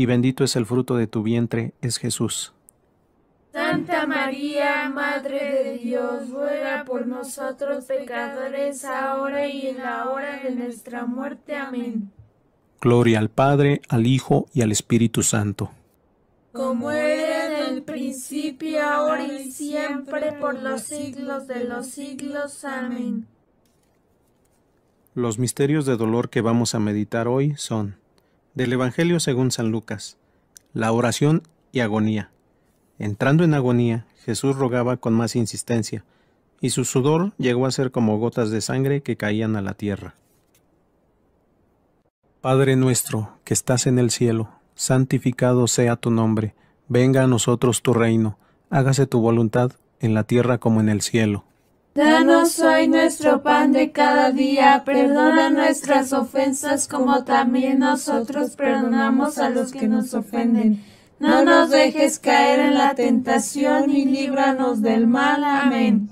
y bendito es el fruto de tu vientre, es Jesús. Santa María, Madre de Dios, ruega por nosotros pecadores, ahora y en la hora de nuestra muerte. Amén. Gloria al Padre, al Hijo y al Espíritu Santo. Como era en el principio, ahora y siempre, por los siglos de los siglos. Amén. Los misterios de dolor que vamos a meditar hoy son del Evangelio según San Lucas. La oración y agonía. Entrando en agonía, Jesús rogaba con más insistencia, y su sudor llegó a ser como gotas de sangre que caían a la tierra. Padre nuestro, que estás en el cielo, santificado sea tu nombre, venga a nosotros tu reino, hágase tu voluntad en la tierra como en el cielo. Danos hoy nuestro pan de cada día, perdona nuestras ofensas como también nosotros perdonamos a los que nos ofenden. No nos dejes caer en la tentación y líbranos del mal. Amén.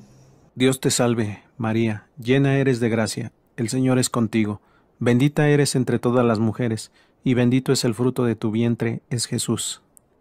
Dios te salve, María, llena eres de gracia, el Señor es contigo, bendita eres entre todas las mujeres, y bendito es el fruto de tu vientre, es Jesús.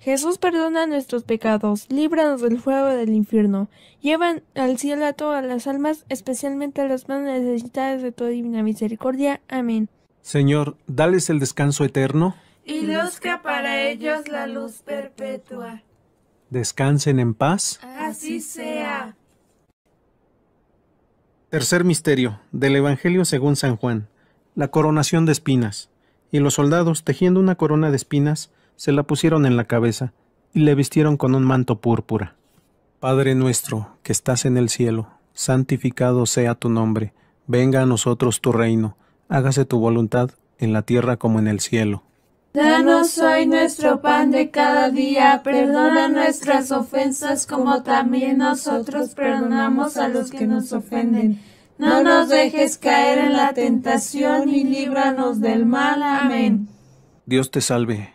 Jesús perdona nuestros pecados, líbranos del fuego del infierno, llevan al cielo a todas las almas, especialmente a las más necesitadas de tu divina misericordia. Amén. Señor, dales el descanso eterno. Y luzca para ellos la luz perpetua. Descansen en paz. Así sea. Tercer misterio del Evangelio según San Juan, la coronación de espinas. Y los soldados, tejiendo una corona de espinas, se la pusieron en la cabeza y le vistieron con un manto púrpura. Padre nuestro, que estás en el cielo, santificado sea tu nombre, venga a nosotros tu reino, hágase tu voluntad en la tierra como en el cielo. Danos hoy nuestro pan de cada día, perdona nuestras ofensas como también nosotros perdonamos a los que nos ofenden. No nos dejes caer en la tentación y líbranos del mal. Amén. Dios te salve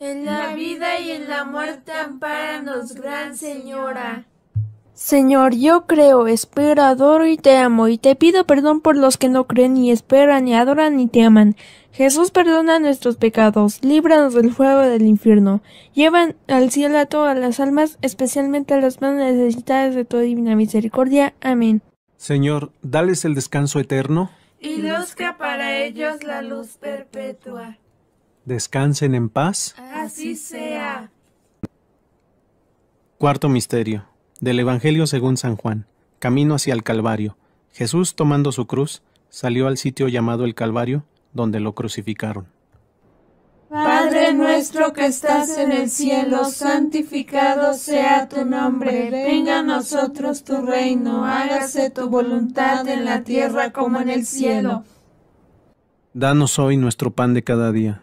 en la vida y en la muerte, ampáranos, Gran Señora. Señor, yo creo, espero, adoro y te amo, y te pido perdón por los que no creen, ni esperan, ni adoran, ni te aman. Jesús, perdona nuestros pecados, líbranos del fuego del infierno. Llevan al cielo a todas las almas, especialmente a las más necesitadas de tu divina misericordia. Amén. Señor, dales el descanso eterno. Y luzca para ellos la luz perpetua. Descansen en paz. Así sea. Cuarto misterio. Del Evangelio según San Juan. Camino hacia el Calvario. Jesús, tomando su cruz, salió al sitio llamado el Calvario, donde lo crucificaron. Padre nuestro que estás en el cielo, santificado sea tu nombre, venga a nosotros tu reino, hágase tu voluntad en la tierra como en el cielo. Danos hoy nuestro pan de cada día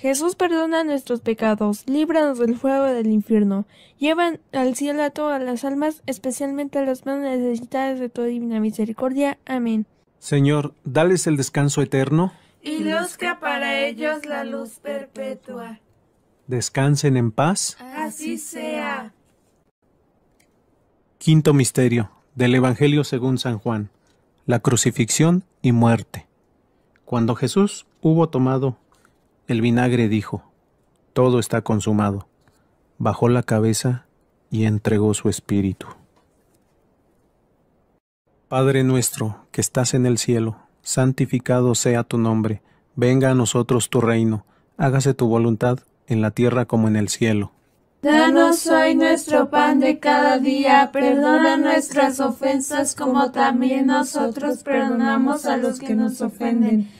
Jesús perdona nuestros pecados, líbranos del fuego del infierno, llevan al cielo a todas las almas, especialmente a las más necesitadas de tu divina misericordia. Amén. Señor, dales el descanso eterno y luzca para ellos la luz perpetua. Descansen en paz. Así sea. Quinto misterio del Evangelio según San Juan, la crucifixión y muerte. Cuando Jesús hubo tomado el vinagre dijo, Todo está consumado. Bajó la cabeza y entregó su espíritu. Padre nuestro, que estás en el cielo, santificado sea tu nombre, venga a nosotros tu reino, hágase tu voluntad en la tierra como en el cielo. Danos hoy nuestro pan de cada día, perdona nuestras ofensas como también nosotros perdonamos a los que nos ofenden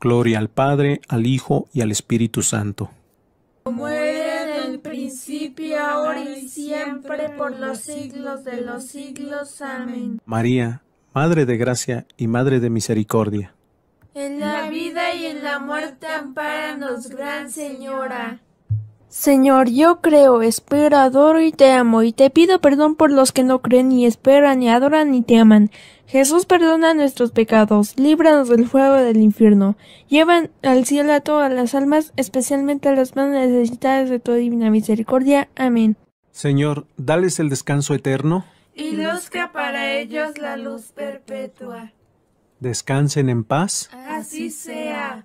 Gloria al Padre, al Hijo y al Espíritu Santo. Como era en el principio, ahora y siempre, por los siglos de los siglos. Amén. María, Madre de Gracia y Madre de Misericordia. En la vida y en la muerte, ampáranos, Gran Señora. Señor, yo creo, espero, adoro y te amo, y te pido perdón por los que no creen, ni esperan, ni adoran, ni te aman. Jesús perdona nuestros pecados, líbranos del fuego del infierno, llevan al cielo a todas las almas, especialmente a las más necesitadas de tu divina misericordia. Amén. Señor, dales el descanso eterno. Y luzca para ellos la luz perpetua. Descansen en paz. Así sea.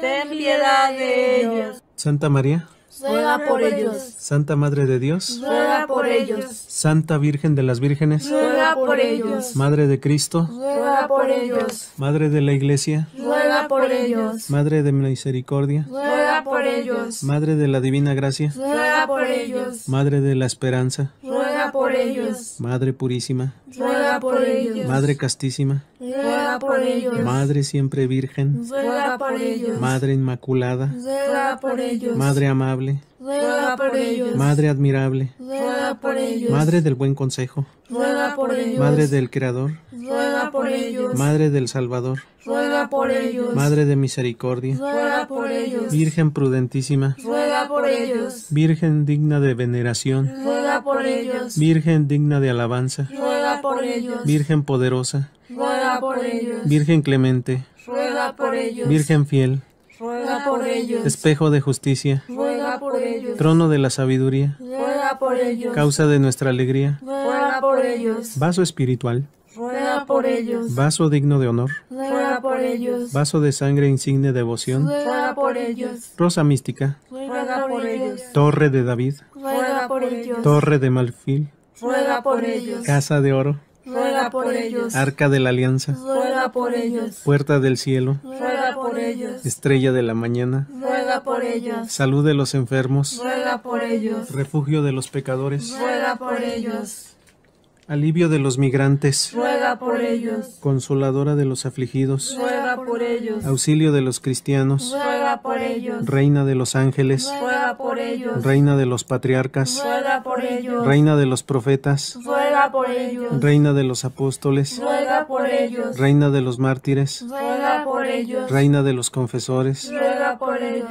ten piedad de ellos. Santa María, ruega por ellos. Santa Madre de Dios, ruega por ellos. Santa Virgen de las Vírgenes, ruega por ellos. Madre de Cristo, ruega por ellos. Madre de la Iglesia, ruega por ellos. Madre de Misericordia, ruega por ellos. Madre de la Divina Gracia, ruega por ellos. Madre de la Esperanza, ruega por ellos. Madre Purísima, ruega por ellos. Madre Castísima, Madre siempre virgen, Madre inmaculada, Madre amable, Madre admirable, Madre del buen consejo, Madre del Creador, Madre del Salvador, Madre de misericordia, Virgen prudentísima, Virgen digna de veneración, Virgen digna de alabanza, Virgen poderosa, ruega por ellos. Virgen clemente, ruega por ellos. Virgen fiel, ruega por ellos. Espejo de justicia, ruega por ellos. Trono de la sabiduría, ruega por ellos. Causa de nuestra alegría, ruega por ellos. Vaso espiritual, ruega por ellos. Vaso digno de honor, ruega por ellos. Vaso de sangre insigne devoción, ruega por ellos. Rosa mística, ruega por ellos. Torre de David, ruega por ellos. Torre de Malfil. ruega por ellos. Casa de oro, por Arca de la Alianza, Puerta del Cielo, Estrella de la Mañana, Salud de los enfermos, Refugio de los pecadores, Alivio de los migrantes, Consoladora de los afligidos, Auxilio de los cristianos, Reina de los ángeles, Reina de los patriarcas, Reina de los profetas, Reina de los apóstoles, Reina de los mártires, ruega por ellos. Reina de los confesores,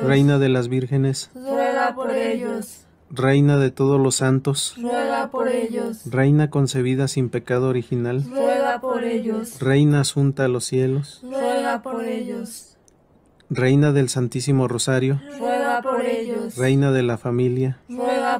Reina de las vírgenes, por ellos. Reina de todos los santos, ruega por ellos. Reina concebida sin pecado original, ruega por ellos. Reina asunta a los cielos, ruega por ellos. Reina del Santísimo Rosario, ruega por ellos. Reina de la familia,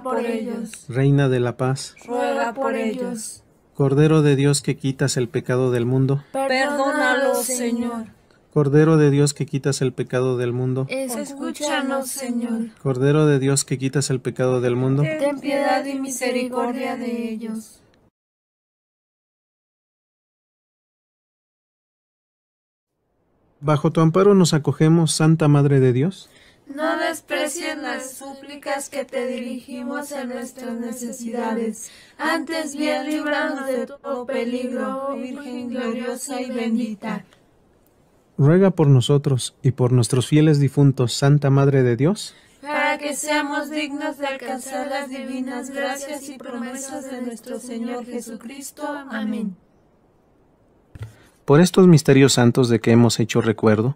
por ellos. Reina de la paz, ruega por ellos. Cordero de Dios que quitas el pecado del mundo, perdónalos, Señor. Cordero de Dios que quitas el pecado del mundo, escúchanos, Señor. Cordero de Dios que quitas el pecado del mundo, ten piedad y misericordia de ellos. Bajo tu amparo nos acogemos, Santa Madre de Dios. No desprecien las súplicas que te dirigimos en nuestras necesidades. Antes bien libranos de todo peligro, Virgen gloriosa y bendita. Ruega por nosotros y por nuestros fieles difuntos, Santa Madre de Dios, para que seamos dignos de alcanzar las divinas gracias y promesas de nuestro Señor Jesucristo. Amén. Por estos misterios santos de que hemos hecho recuerdo,